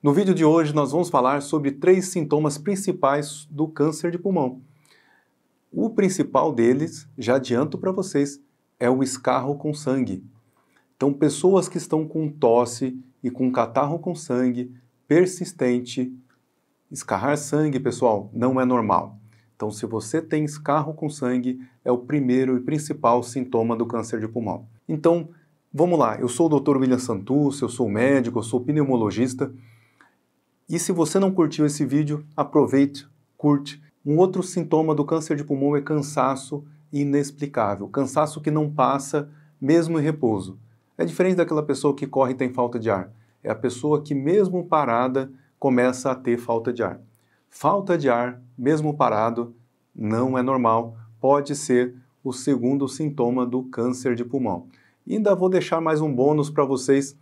No vídeo de hoje nós vamos falar sobre três sintomas principais do câncer de pulmão. O principal deles, já adianto para vocês, é o escarro com sangue. Então, pessoas que estão com tosse e com catarro com sangue persistente, escarrar sangue, pessoal, não é normal. Então, se você tem escarro com sangue, é o primeiro e principal sintoma do câncer de pulmão. Então, vamos lá. Eu sou o Dr. William Santus, eu sou médico, eu sou pneumologista. E se você não curtiu esse vídeo, aproveite, curte. Um outro sintoma do câncer de pulmão é cansaço inexplicável, cansaço que não passa mesmo em repouso. É diferente daquela pessoa que corre e tem falta de ar. É a pessoa que mesmo parada começa a ter falta de ar. Falta de ar, mesmo parado, não é normal, pode ser o segundo sintoma do câncer de pulmão. E ainda vou deixar mais um bônus para vocês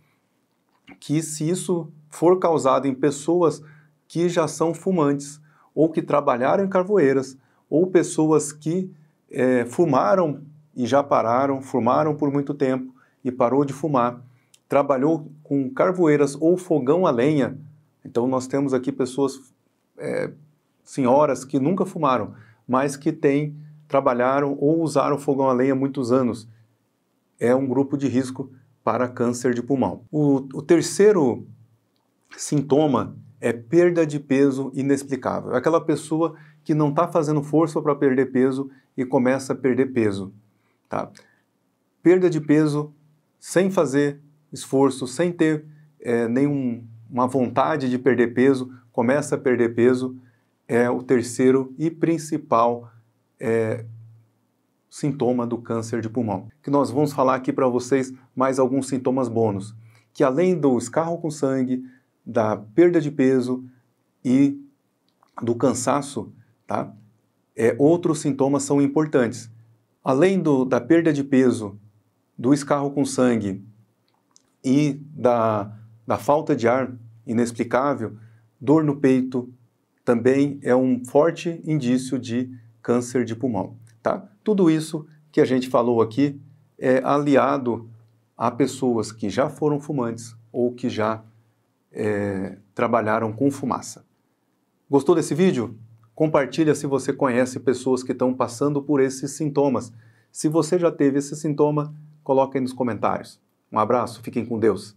que se isso for causado em pessoas que já são fumantes, ou que trabalharam em carvoeiras, ou pessoas que é, fumaram e já pararam, fumaram por muito tempo e parou de fumar, trabalhou com carvoeiras ou fogão a lenha. Então nós temos aqui pessoas, é, senhoras que nunca fumaram, mas que têm, trabalharam ou usaram fogão a lenha muitos anos. É um grupo de risco para câncer de pulmão. O, o terceiro sintoma é perda de peso inexplicável. É aquela pessoa que não está fazendo força para perder peso e começa a perder peso. Tá? Perda de peso sem fazer esforço, sem ter é, nenhuma vontade de perder peso, começa a perder peso, é o terceiro e principal é, sintoma do câncer de pulmão. Que nós vamos falar aqui para vocês mais alguns sintomas bônus, que além do escarro com sangue, da perda de peso e do cansaço, tá? É, outros sintomas são importantes. Além do, da perda de peso, do escarro com sangue e da, da falta de ar inexplicável, dor no peito também é um forte indício de câncer de pulmão. Tá? Tudo isso que a gente falou aqui é aliado a pessoas que já foram fumantes ou que já é, trabalharam com fumaça. Gostou desse vídeo? Compartilha se você conhece pessoas que estão passando por esses sintomas. Se você já teve esse sintoma, coloque aí nos comentários. Um abraço, fiquem com Deus.